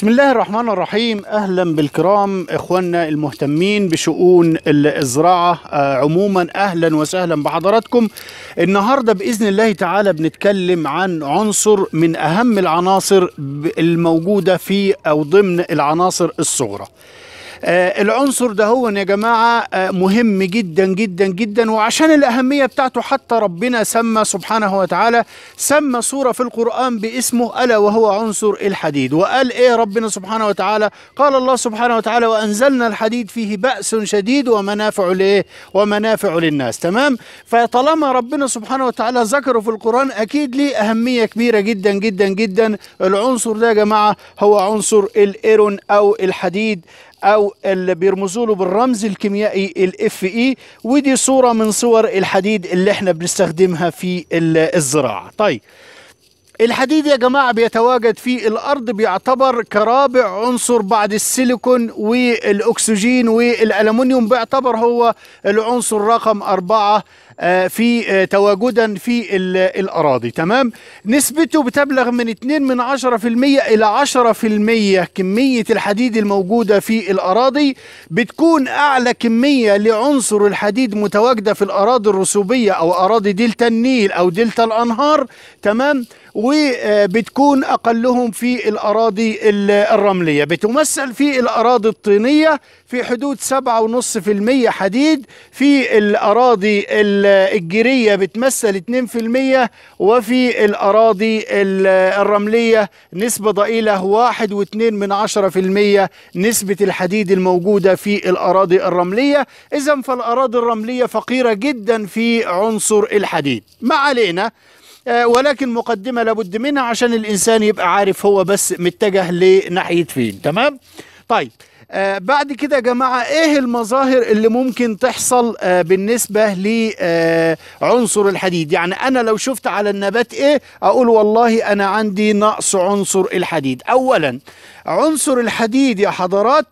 بسم الله الرحمن الرحيم اهلا بالكرام اخواننا المهتمين بشؤون الزراعه آه، عموما اهلا وسهلا بحضراتكم النهارده باذن الله تعالى بنتكلم عن عنصر من اهم العناصر الموجوده في او ضمن العناصر الصغرى آه، العنصر ده هو يا جماعة آه، مهم جدا جدا جدا وعشان الأهمية بتاعته حتى ربنا سمى سبحانه وتعالى سمى صورة في القرآن باسمه ألا وهو عنصر الحديد وقال إيه ربنا سبحانه وتعالى قال الله سبحانه وتعالى وأنزلنا الحديد فيه بأس شديد ومنافع لإيه ومنافع للناس تمام فطالما ربنا سبحانه وتعالى ذكره في القرآن أكيد ليه أهمية كبيرة جدا جدا جدا العنصر ده يا جماعة هو عنصر الإيرون أو الحديد او اللي بيرمزوا له بالرمز الكيميائي الاف اي ودي صوره من صور الحديد اللي احنا بنستخدمها في الزراعه طيب الحديد يا جماعة بيتواجد في الأرض بيعتبر كرابع عنصر بعد السيليكون والأكسجين والألمنيوم بيعتبر هو العنصر رقم أربعة آه، في آه، تواجدا في الأراضي تمام نسبته بتبلغ من 2 من 10% إلى 10% كمية الحديد الموجودة في الأراضي بتكون أعلى كمية لعنصر الحديد متواجدة في الأراضي الرسوبية أو أراضي دلتا النيل أو دلتا الأنهار تمام وبتكون آه، أقلهم في الأراضي الرملية بتمثل في الأراضي الطينية في حدود 7.5% حديد في الأراضي الـ الجيرية بتمثل 2% وفي الأراضي الرملية نسبة ضئيلة 1.2% نسبة الحديد الموجودة في الأراضي الرملية إذا فالأراضي الرملية فقيرة جدا في عنصر الحديد ما علينا آه، ولكن مقدمة لابد منها عشان الإنسان يبقى عارف هو بس متجه لناحية فين تمام؟ طيب آه بعد كده يا جماعه ايه المظاهر اللي ممكن تحصل آه بالنسبه لعنصر آه الحديد يعني انا لو شفت على النبات ايه اقول والله انا عندي نقص عنصر الحديد اولا عنصر الحديد يا حضرات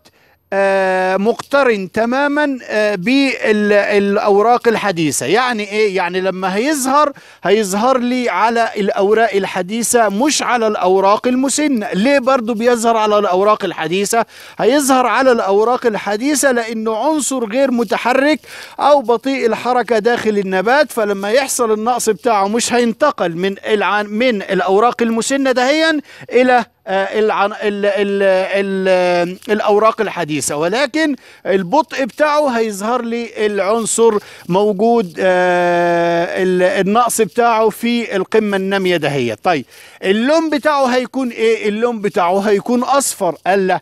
آه، مقترن تماما آه، بالاوراق الحديثه يعني ايه يعني لما هيظهر هيظهر لي على الاوراق الحديثه مش على الاوراق المسنه ليه برضو بيظهر على الاوراق الحديثه هيظهر على الاوراق الحديثه لانه عنصر غير متحرك او بطيء الحركه داخل النبات فلما يحصل النقص بتاعه مش هينتقل من من الاوراق المسنه دهيا الى آه، العن... ال... ال... ال... الأوراق الحديثة ولكن البطء بتاعه هيظهر لي العنصر موجود آه، النقص بتاعه في القمة النامية دهيت طيب اللون بتاعه هيكون ايه اللون بتاعه هيكون أصفر قال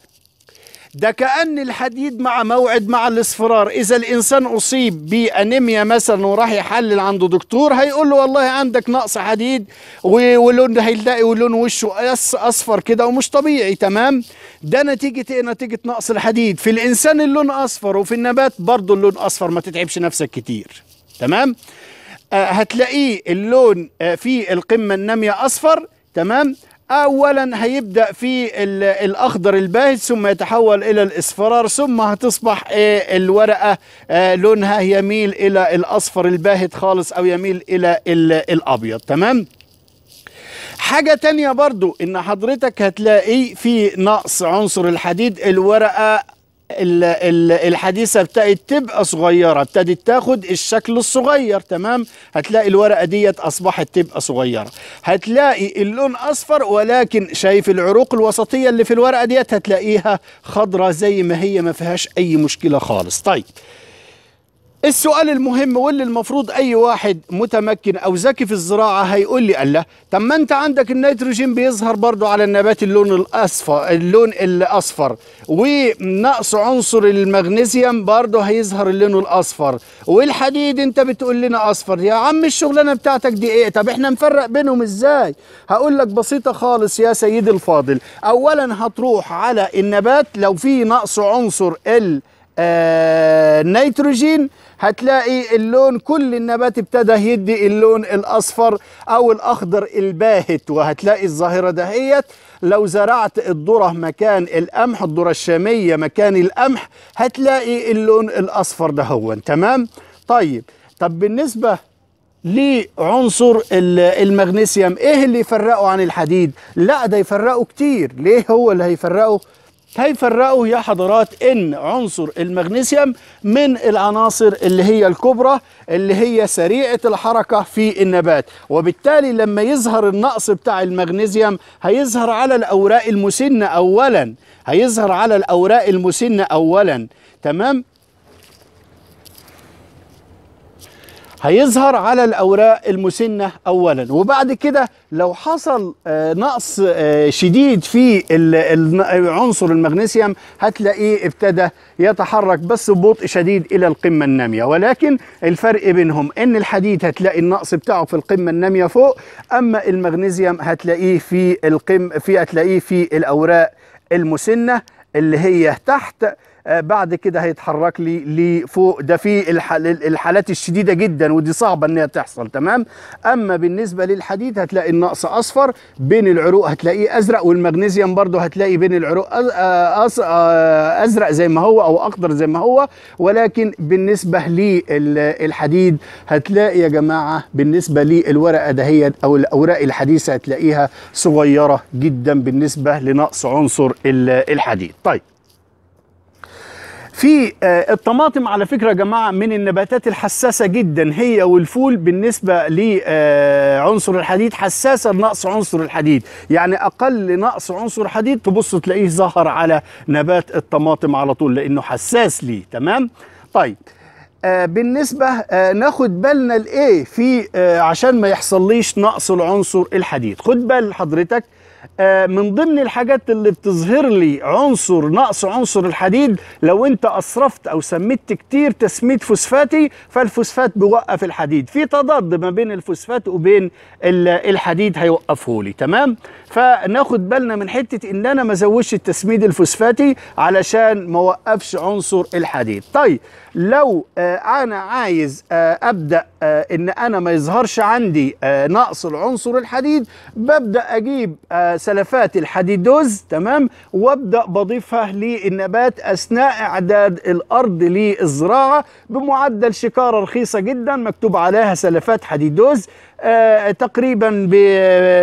ده كأن الحديد مع موعد مع الاصفرار إذا الإنسان أصيب بأنيميا مثلا وراح يحلل عند دكتور هيقول له والله عندك نقص حديد ولون هيلاقي ولون وشه أصفر كده ومش طبيعي تمام ده نتيجة إيه نتيجة نقص الحديد في الإنسان اللون أصفر وفي النبات برضه اللون أصفر ما تتعبش نفسك كتير تمام آه، هتلاقيه اللون آه، في القمة النامية أصفر تمام اولا هيبدا في الاخضر الباهت ثم يتحول الى الاصفرار ثم هتصبح آه، الورقه آه، لونها يميل الى الاصفر الباهت خالص او يميل الى الابيض تمام حاجة تانية برضو ان حضرتك هتلاقي في نقص عنصر الحديد الورقة الحديثة ابتدت تبقى صغيره ابتدت تاخد الشكل الصغير تمام هتلاقي الورقه ديت اصبحت تبقى صغيره هتلاقي اللون اصفر ولكن شايف العروق الوسطيه اللي في الورقه ديت هتلاقيها خضره زي ما هي ما فيهاش اي مشكله خالص طيب السؤال المهم واللي المفروض اي واحد متمكن او ذكي في الزراعه هيقول لي الله طب ما انت عندك النيتروجين بيظهر برضو على النبات اللون الاصفر اللون الاصفر ونقص عنصر المغنيسيوم برضو هيظهر اللون الاصفر والحديد انت بتقول لنا اصفر يا عم الشغلانه بتاعتك دي ايه طب احنا نفرق بينهم ازاي هقول لك بسيطه خالص يا سيدي الفاضل اولا هتروح على النبات لو في نقص عنصر ال آه نيتروجين هتلاقي اللون كل النبات ابتدى يدي اللون الاصفر او الاخضر الباهت وهتلاقي الظاهره دهيت لو زرعت الذره مكان القمح الذره الشاميه مكان القمح هتلاقي اللون الاصفر دهون تمام طيب طب بالنسبه لعنصر المغنيسيوم ايه اللي يفرقه عن الحديد لا ده يفرقه كتير ليه هو اللي هيفرقه هيفرقوا يا حضرات ان عنصر المغنيسيوم من العناصر اللي هي الكبرى اللي هي سريعه الحركه في النبات وبالتالي لما يظهر النقص بتاع المغنيسيوم هيظهر على الاوراق المسنه اولا هيظهر على الاوراق المسنه اولا تمام هيظهر على الاوراق المسنه اولا وبعد كده لو حصل آه، نقص آه، شديد في عنصر المغنيسيوم هتلاقيه ابتدى يتحرك بس ببطء شديد الى القمه الناميه ولكن الفرق بينهم ان الحديد هتلاقي النقص بتاعه في القمه الناميه فوق اما المغنيسيوم هتلاقيه في القم في هتلاقيه في الاوراق المسنه اللي هي تحت آه، بعد كده هيتحرك لي لفوق ده في الحالات الشديده جدا ودي صعبه ان هي تحصل تمام اما بالنسبه للحديد هتلاقي النقص اصفر بين العروق هتلاقيه ازرق والمغنيسيوم برده هتلاقي بين العروق آه، آه، ازرق زي ما هو او اخضر زي ما هو ولكن بالنسبه للحديد هتلاقي يا جماعه بالنسبه للورقه دهيت او الاوراق الحديثه هتلاقيها صغيره جدا بالنسبه لنقص عنصر الحديد طيب في آه، الطماطم على فكره يا جماعه من النباتات الحساسه جدا هي والفول بالنسبه لعنصر آه، الحديد حساسه لنقص عنصر الحديد يعني اقل نقص عنصر حديد تبص تلاقيه ظهر على نبات الطماطم على طول لانه حساس ليه تمام طيب آه، بالنسبة ناخد بالنا لإيه في عشان ما يحصل ليش نقص العنصر الحديد خد بال حضرتك آه، من ضمن الحاجات اللي بتظهر لي عنصر نقص عنصر الحديد لو انت اسرفت او سميت كتير تسميد فوسفاتي فالفوسفات بيوقف الحديد في تضاد ما بين الفوسفات وبين الحديد هيوقفه لي تمام فناخد بالنا من حته ان انا ما ازودش التسميد الفوسفاتي علشان ما اوقفش عنصر الحديد طيب لو آه، انا عايز آه، ابدا آه، ان انا ما يظهرش عندي آه، نقص العنصر الحديد ببدا اجيب آه، سلفات الحديدوز تمام وابدا بضيفها للنبات اثناء اعداد الارض للزراعه بمعدل شكاره رخيصه جدا مكتوب عليها سلفات حديدوز آه تقريبا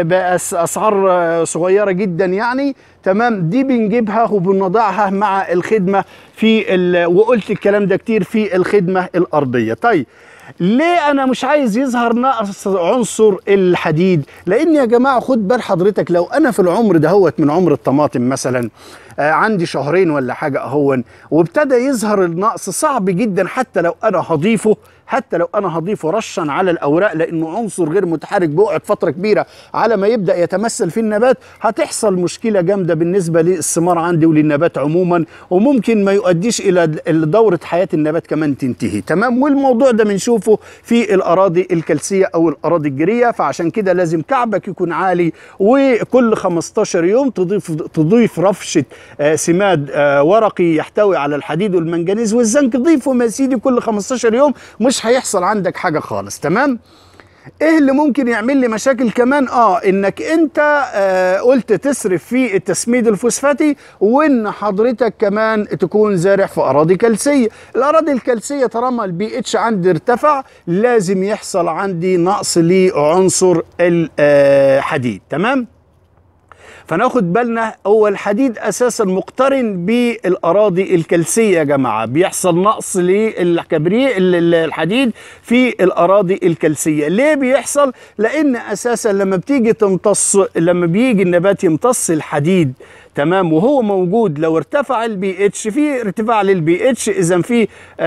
باسعار صغيره جدا يعني تمام دي بنجيبها وبنضعها مع الخدمه في وقلت الكلام ده كتير في الخدمه الارضيه طيب ليه انا مش عايز يظهر نقص عنصر الحديد لان يا جماعه خد بال حضرتك لو انا في العمر دهوت من عمر الطماطم مثلا آه، عندي شهرين ولا حاجه اهون وابتدى يظهر النقص صعب جدا حتى لو انا هضيفه حتى لو انا هضيفه رشا على الاوراق لانه عنصر غير متحرك بيقعد فتره كبيره على ما يبدا يتمثل في النبات هتحصل مشكله جامده بالنسبه للثمار عندي وللنبات عموما وممكن ما يؤديش الى دوره حياه النبات كمان تنتهي تمام والموضوع ده بنشوفه في الاراضي الكلسيه او الاراضي الجيريه فعشان كده لازم كعبك يكون عالي وكل 15 يوم تضيف تضيف رفشه آه، سماد آه، ورقي يحتوي على الحديد والمنجنيز والزنك ضيفهم يا سيدي كل 15 يوم مش هيحصل عندك حاجه خالص تمام ايه اللي ممكن يعمل لي مشاكل كمان اه انك انت آه قلت تصرف في التسميد الفوسفاتي وان حضرتك كمان تكون زارع في اراضي كلسيه الاراضي الكلسيه طالما البي اتش عندي ارتفع لازم يحصل عندي نقص لعنصر الحديد آه، تمام فناخد بالنا هو الحديد اساسا مقترن بالاراضي الكلسيه يا جماعه بيحصل نقص للكبريت الحديد في الاراضي الكلسيه ليه بيحصل لان اساسا لما بتيجي تمتص لما بيجي النبات يمتص الحديد تمام وهو موجود لو ارتفع البي اتش في ارتفاع للبي اتش اذا في آه،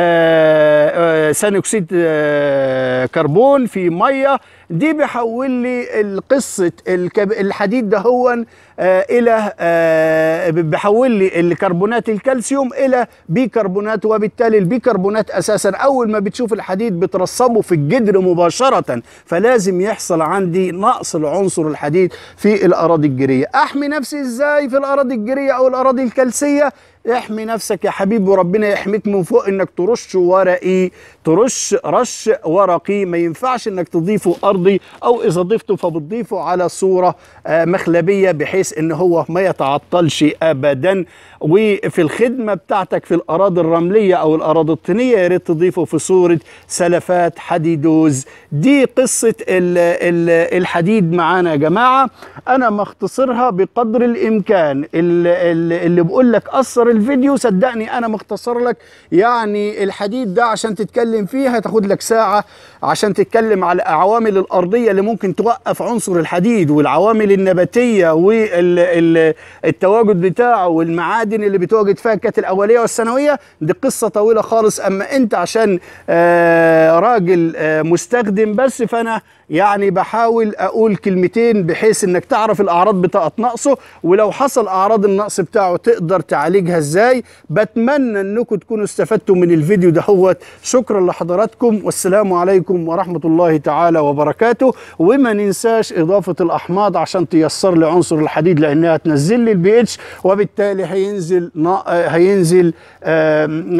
آه، ثاني اكسيد آه، كربون في ميه دي بيحول لي قصه الحديد ده هو آه، الى آه، بحول لي الكربونات الكالسيوم الى بيكربونات وبالتالي البيكربونات اساسا اول ما بتشوف الحديد بترصبه في الجدر مباشره فلازم يحصل عندي نقص لعنصر الحديد في الاراضي الجيريه احمي نفسي ازاي في الاراضي الجيريه او الاراضي الكلسيه احمي نفسك يا حبيبي وربنا يحميك من فوق انك ترش ورقي ترش رش ورقي ما ينفعش انك تضيفه ارضي او اذا ضفته فبتضيفه على صوره آه، مخلبيه بحيث ان هو ما يتعطلش ابدا وفي الخدمه بتاعتك في الاراضي الرمليه او الاراضي الطينيه يا ريت تضيفه في صوره سلفات حديدوز دي قصه الـ الـ الحديد معانا يا جماعه انا مختصرها بقدر الامكان اللي بقول لك اثر الفيديو صدقني انا مختصر لك يعني الحديد ده عشان تتكلم فيه هتاخد لك ساعه عشان تتكلم على العوامل الارضيه اللي ممكن توقف عنصر الحديد والعوامل النباتيه والتواجد بتاعه والمعادن اللي بتواجد فيها الكتل الاوليه والثانويه دي قصه طويله خالص اما انت عشان آه، راجل آه، مستخدم بس فانا يعني بحاول اقول كلمتين بحيث انك تعرف الاعراض بتاعت نقصه ولو حصل اعراض النقص بتاعه تقدر تعالجها ازاي بتمنى انكم تكونوا استفدتوا من الفيديو دهوت شكرا لحضراتكم والسلام عليكم ورحمه الله تعالى وبركاته وما ننساش اضافه الاحماض عشان تيسر لي عنصر الحديد لانها تنزل لي البي اتش وبالتالي هينزل هينزل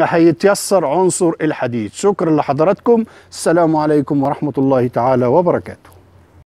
هيتيسر عنصر الحديد شكرا لحضراتكم السلام عليكم ورحمه الله تعالى وبركاته que